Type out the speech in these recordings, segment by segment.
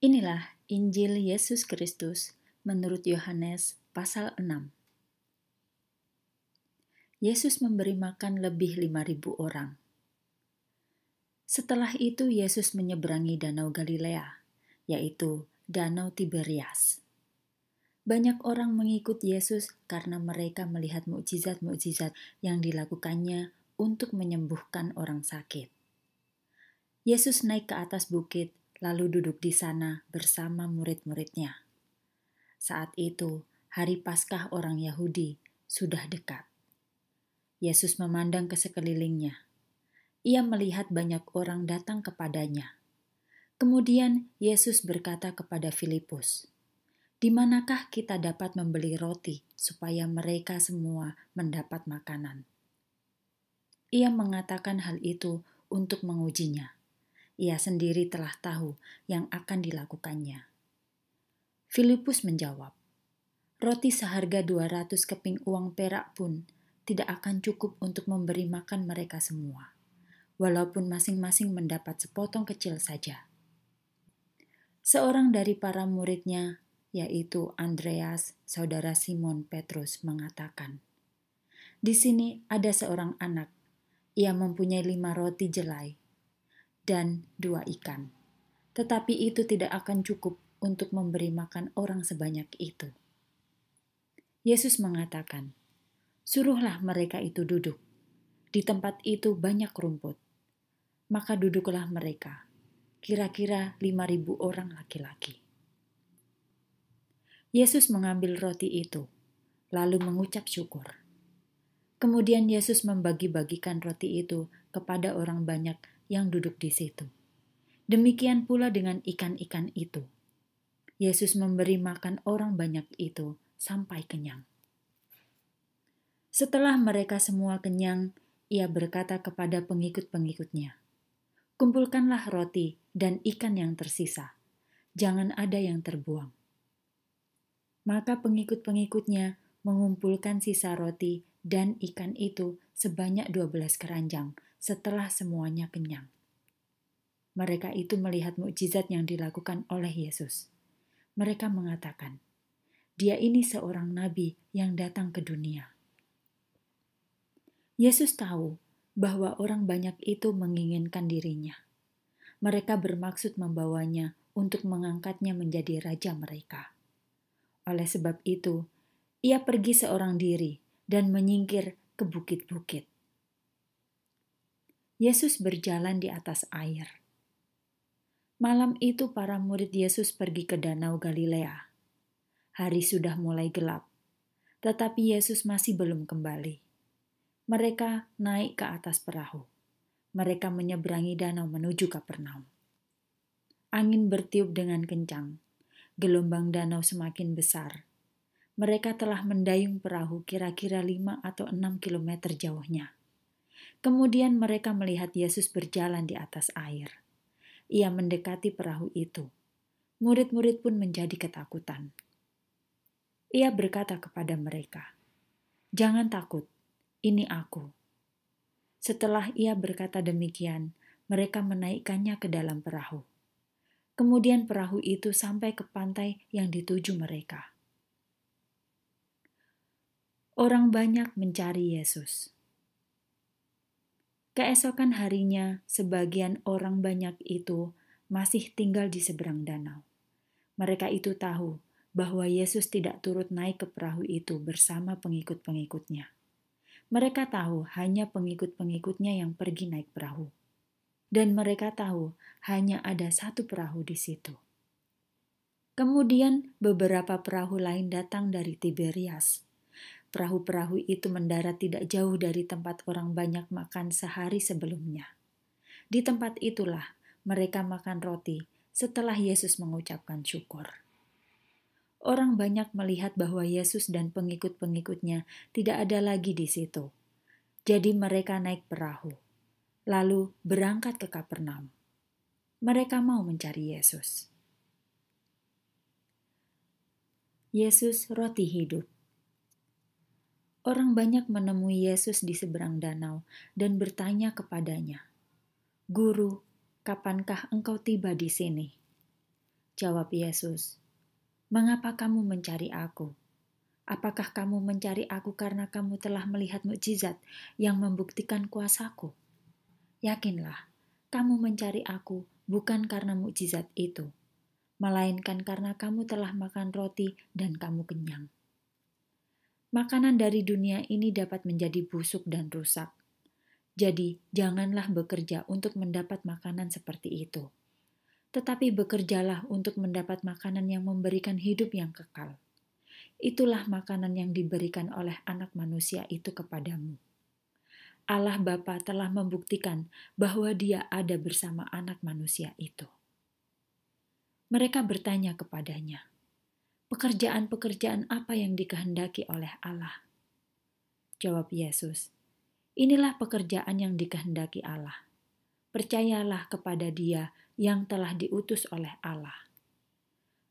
Inilah Injil Yesus Kristus menurut Yohanes pasal 6. Yesus memberi makan lebih 5000 orang. Setelah itu Yesus menyeberangi Danau Galilea, yaitu Danau Tiberias. Banyak orang mengikut Yesus karena mereka melihat mukjizat-mukjizat yang dilakukannya untuk menyembuhkan orang sakit. Yesus naik ke atas bukit lalu duduk di sana bersama murid-muridnya. Saat itu, hari Paskah orang Yahudi sudah dekat. Yesus memandang ke sekelilingnya. Ia melihat banyak orang datang kepadanya. Kemudian Yesus berkata kepada Filipus, di manakah kita dapat membeli roti supaya mereka semua mendapat makanan? Ia mengatakan hal itu untuk mengujinya ia sendiri telah tahu yang akan dilakukannya. Filipus menjawab, Roti seharga 200 keping uang perak pun tidak akan cukup untuk memberi makan mereka semua, walaupun masing-masing mendapat sepotong kecil saja. Seorang dari para muridnya, yaitu Andreas, saudara Simon Petrus, mengatakan, "Di sini ada seorang anak. Ia mempunyai lima roti jelai dan dua ikan. Tetapi itu tidak akan cukup untuk memberi makan orang sebanyak itu. Yesus mengatakan, "Suruhlah mereka itu duduk. Di tempat itu banyak rumput. Maka duduklah mereka, kira-kira lima ribu orang laki-laki." Yesus mengambil roti itu, lalu mengucap syukur. Kemudian Yesus membagi-bagikan roti itu kepada orang banyak yang duduk di situ. Demikian pula dengan ikan-ikan itu. Yesus memberi makan orang banyak itu sampai kenyang. Setelah mereka semua kenyang, ia berkata kepada pengikut-pengikutnya, "Kumpulkanlah roti dan ikan yang tersisa, jangan ada yang terbuang." Maka pengikut-pengikutnya mengumpulkan sisa roti dan ikan itu sebanyak 12 keranjang setelah semuanya kenyang. Mereka itu melihat mukjizat yang dilakukan oleh Yesus. Mereka mengatakan, "Dia ini seorang nabi yang datang ke dunia." Yesus tahu bahwa orang banyak itu menginginkan dirinya. Mereka bermaksud membawanya untuk mengangkatnya menjadi raja mereka. Oleh sebab itu, ia pergi seorang diri dan menyingkir ke bukit-bukit. Yesus berjalan di atas air. Malam itu para murid Yesus pergi ke Danau Galilea. Hari sudah mulai gelap, tetapi Yesus masih belum kembali. Mereka naik ke atas perahu. Mereka menyeberangi danau menuju Kapernaum. Angin bertiup dengan kencang. Gelombang danau semakin besar mereka telah mendayung perahu kira-kira lima atau enam kilometer jauhnya. Kemudian mereka melihat Yesus berjalan di atas air. Ia mendekati perahu itu. Murid-murid pun menjadi ketakutan. Ia berkata kepada mereka, "Jangan takut, ini aku." Setelah ia berkata demikian, mereka menaikkannya ke dalam perahu. Kemudian perahu itu sampai ke pantai yang dituju mereka orang banyak mencari Yesus. Keesokan harinya, sebagian orang banyak itu masih tinggal di seberang danau. Mereka itu tahu bahwa Yesus tidak turut naik ke perahu itu bersama pengikut-pengikutnya. Mereka tahu hanya pengikut-pengikutnya yang pergi naik perahu. Dan mereka tahu hanya ada satu perahu di situ. Kemudian beberapa perahu lain datang dari Tiberias Perahu-perahu itu mendarat tidak jauh dari tempat orang banyak makan sehari sebelumnya. Di tempat itulah mereka makan roti setelah Yesus mengucapkan syukur. Orang banyak melihat bahwa Yesus dan pengikut-pengikutnya tidak ada lagi di situ. Jadi mereka naik perahu, lalu berangkat ke Kapernaum. Mereka mau mencari Yesus. Yesus roti hidup. Orang banyak menemui Yesus di seberang danau dan bertanya kepadanya, "Guru, kapankah engkau tiba di sini?" Jawab Yesus, "Mengapa kamu mencari aku? Apakah kamu mencari aku karena kamu telah melihat mukjizat yang membuktikan kuasaku? Yakinlah, kamu mencari aku bukan karena mukjizat itu, melainkan karena kamu telah makan roti dan kamu kenyang." makanan dari dunia ini dapat menjadi busuk dan rusak. Jadi, janganlah bekerja untuk mendapat makanan seperti itu, tetapi bekerjalah untuk mendapat makanan yang memberikan hidup yang kekal. Itulah makanan yang diberikan oleh Anak Manusia itu kepadamu. Allah Bapa telah membuktikan bahwa Dia ada bersama Anak Manusia itu. Mereka bertanya kepadanya, pekerjaan-pekerjaan apa yang dikehendaki oleh Allah? Jawab Yesus, inilah pekerjaan yang dikehendaki Allah. Percayalah kepada dia yang telah diutus oleh Allah.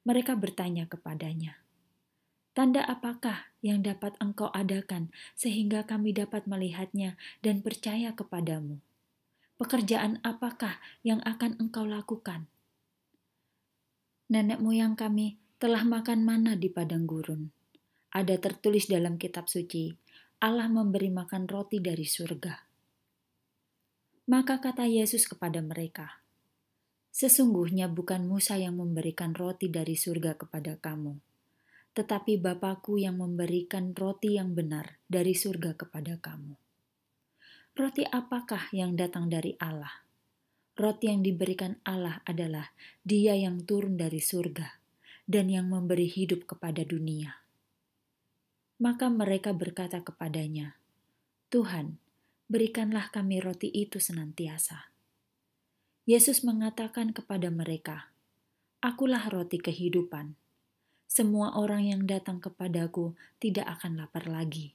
Mereka bertanya kepadanya, Tanda apakah yang dapat engkau adakan sehingga kami dapat melihatnya dan percaya kepadamu? Pekerjaan apakah yang akan engkau lakukan? Nenek moyang kami telah makan mana di padang gurun. Ada tertulis dalam kitab suci, Allah memberi makan roti dari surga. Maka kata Yesus kepada mereka, Sesungguhnya bukan Musa yang memberikan roti dari surga kepada kamu, tetapi Bapakku yang memberikan roti yang benar dari surga kepada kamu. Roti apakah yang datang dari Allah? Roti yang diberikan Allah adalah Dia yang turun dari surga dan yang memberi hidup kepada dunia. Maka mereka berkata kepadanya, "Tuhan, berikanlah kami roti itu senantiasa." Yesus mengatakan kepada mereka, "Akulah roti kehidupan. Semua orang yang datang kepadaku tidak akan lapar lagi.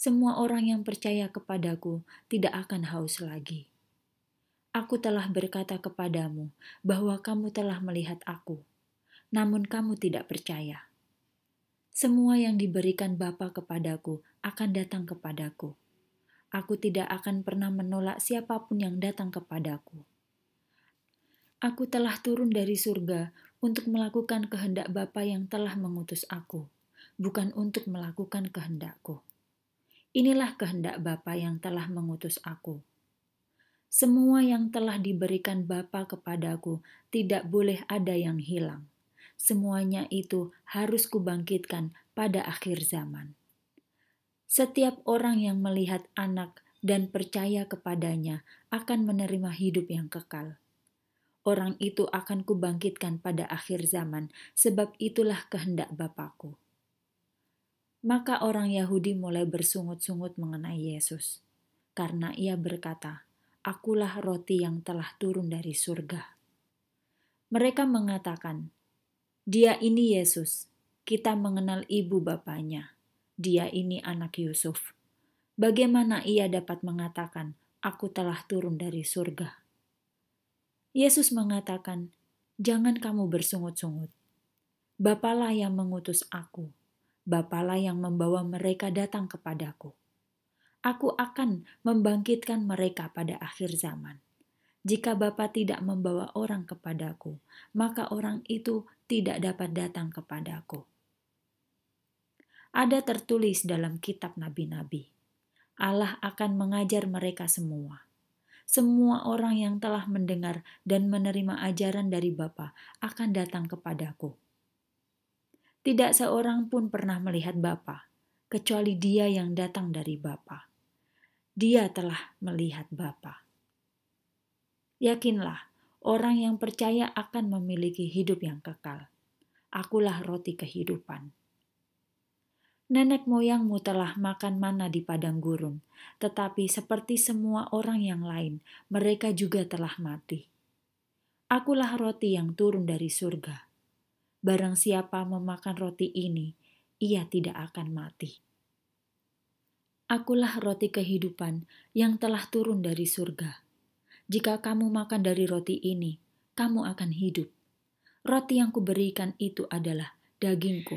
Semua orang yang percaya kepadaku tidak akan haus lagi." Aku telah berkata kepadamu bahwa kamu telah melihat Aku namun kamu tidak percaya. Semua yang diberikan Bapa kepadaku akan datang kepadaku. Aku tidak akan pernah menolak siapapun yang datang kepadaku. Aku telah turun dari surga untuk melakukan kehendak Bapa yang telah mengutus aku, bukan untuk melakukan kehendakku. Inilah kehendak Bapa yang telah mengutus aku. Semua yang telah diberikan Bapa kepadaku tidak boleh ada yang hilang semuanya itu harus kubangkitkan pada akhir zaman. Setiap orang yang melihat anak dan percaya kepadanya akan menerima hidup yang kekal. Orang itu akan kubangkitkan pada akhir zaman, sebab itulah kehendak Bapakku. Maka orang Yahudi mulai bersungut-sungut mengenai Yesus, karena ia berkata, Akulah roti yang telah turun dari surga. Mereka mengatakan, dia ini Yesus. Kita mengenal ibu bapaknya. Dia ini anak Yusuf. Bagaimana ia dapat mengatakan, "Aku telah turun dari surga"? Yesus mengatakan, "Jangan kamu bersungut-sungut. Bapalah yang mengutus Aku, Bapalah yang membawa mereka datang kepadaku. Aku akan membangkitkan mereka pada akhir zaman." Jika Bapa tidak membawa orang kepadaku, maka orang itu tidak dapat datang kepadaku. Ada tertulis dalam kitab nabi-nabi, Allah akan mengajar mereka semua. Semua orang yang telah mendengar dan menerima ajaran dari Bapa akan datang kepadaku. Tidak seorang pun pernah melihat Bapa, kecuali dia yang datang dari Bapa. Dia telah melihat Bapak. Yakinlah, orang yang percaya akan memiliki hidup yang kekal. Akulah roti kehidupan. Nenek moyangmu telah makan mana di padang gurun, tetapi seperti semua orang yang lain, mereka juga telah mati. Akulah roti yang turun dari surga. Barang siapa memakan roti ini, ia tidak akan mati. Akulah roti kehidupan yang telah turun dari surga. Jika kamu makan dari roti ini, kamu akan hidup. Roti yang kuberikan itu adalah dagingku,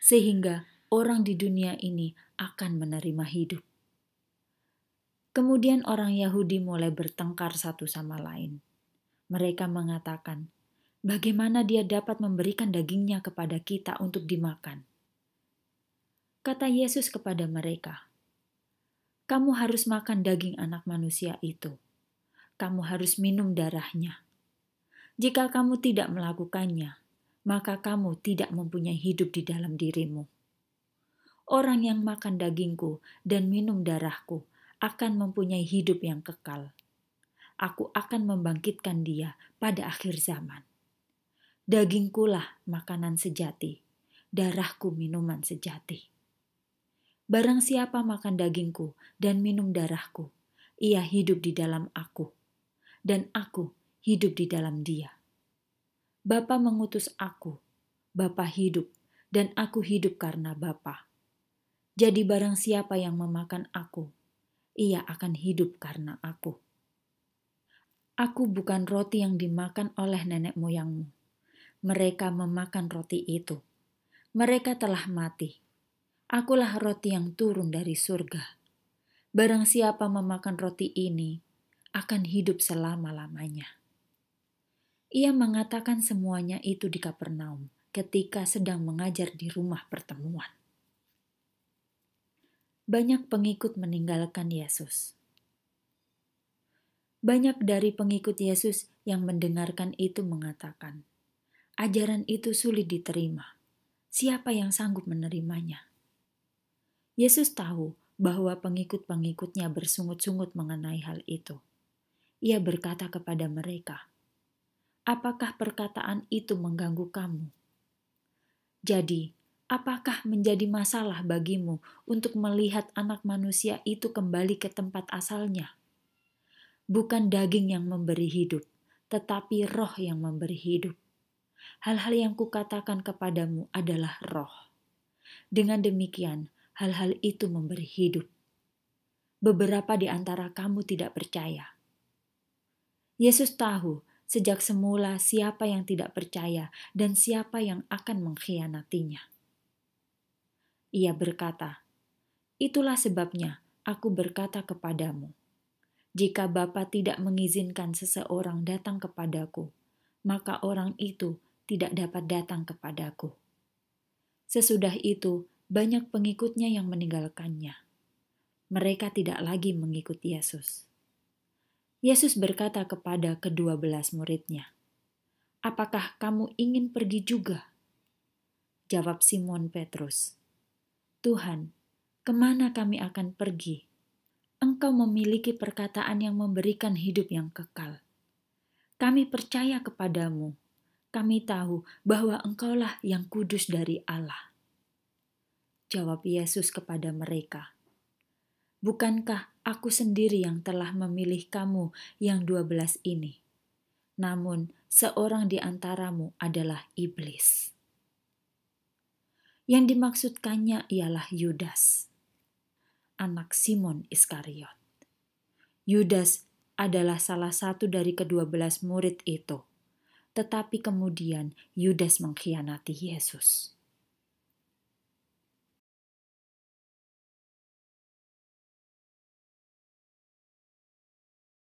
sehingga orang di dunia ini akan menerima hidup. Kemudian orang Yahudi mulai bertengkar satu sama lain. Mereka mengatakan, "Bagaimana dia dapat memberikan dagingnya kepada kita untuk dimakan?" Kata Yesus kepada mereka, "Kamu harus makan daging Anak Manusia itu." kamu harus minum darahnya. Jika kamu tidak melakukannya, maka kamu tidak mempunyai hidup di dalam dirimu. Orang yang makan dagingku dan minum darahku akan mempunyai hidup yang kekal. Aku akan membangkitkan dia pada akhir zaman. Dagingkulah makanan sejati, darahku minuman sejati. Barang siapa makan dagingku dan minum darahku, ia hidup di dalam aku, dan aku hidup di dalam dia. Bapa mengutus aku, Bapa hidup, dan aku hidup karena Bapa. Jadi barang siapa yang memakan aku, ia akan hidup karena aku. Aku bukan roti yang dimakan oleh nenek moyangmu. Mereka memakan roti itu. Mereka telah mati. Akulah roti yang turun dari surga. Barang siapa memakan roti ini, akan hidup selama-lamanya. Ia mengatakan semuanya itu di Kapernaum ketika sedang mengajar di rumah pertemuan. Banyak pengikut meninggalkan Yesus. Banyak dari pengikut Yesus yang mendengarkan itu mengatakan, "Ajaran itu sulit diterima. Siapa yang sanggup menerimanya?" Yesus tahu bahwa pengikut-pengikutnya bersungut-sungut mengenai hal itu. Ia berkata kepada mereka, "Apakah perkataan itu mengganggu kamu? Jadi, apakah menjadi masalah bagimu untuk melihat Anak Manusia itu kembali ke tempat asalnya? Bukan daging yang memberi hidup, tetapi roh yang memberi hidup. Hal-hal yang kukatakan kepadamu adalah roh. Dengan demikian, hal-hal itu memberi hidup. Beberapa di antara kamu tidak percaya, Yesus tahu sejak semula siapa yang tidak percaya dan siapa yang akan mengkhianatinya. Ia berkata, "Itulah sebabnya aku berkata kepadamu, jika Bapa tidak mengizinkan seseorang datang kepadaku, maka orang itu tidak dapat datang kepadaku." Sesudah itu, banyak pengikutnya yang meninggalkannya. Mereka tidak lagi mengikuti Yesus. Yesus berkata kepada kedua belas muridnya, "Apakah kamu ingin pergi juga?" Jawab Simon Petrus, "Tuhan, kemana kami akan pergi? Engkau memiliki perkataan yang memberikan hidup yang kekal. Kami percaya kepadamu. Kami tahu bahwa Engkaulah yang kudus dari Allah." Jawab Yesus kepada mereka, "Bukankah aku sendiri yang telah memilih kamu yang dua belas ini. Namun, seorang di antaramu adalah iblis. Yang dimaksudkannya ialah Yudas, anak Simon Iskariot. Yudas adalah salah satu dari kedua belas murid itu, tetapi kemudian Yudas mengkhianati Yesus.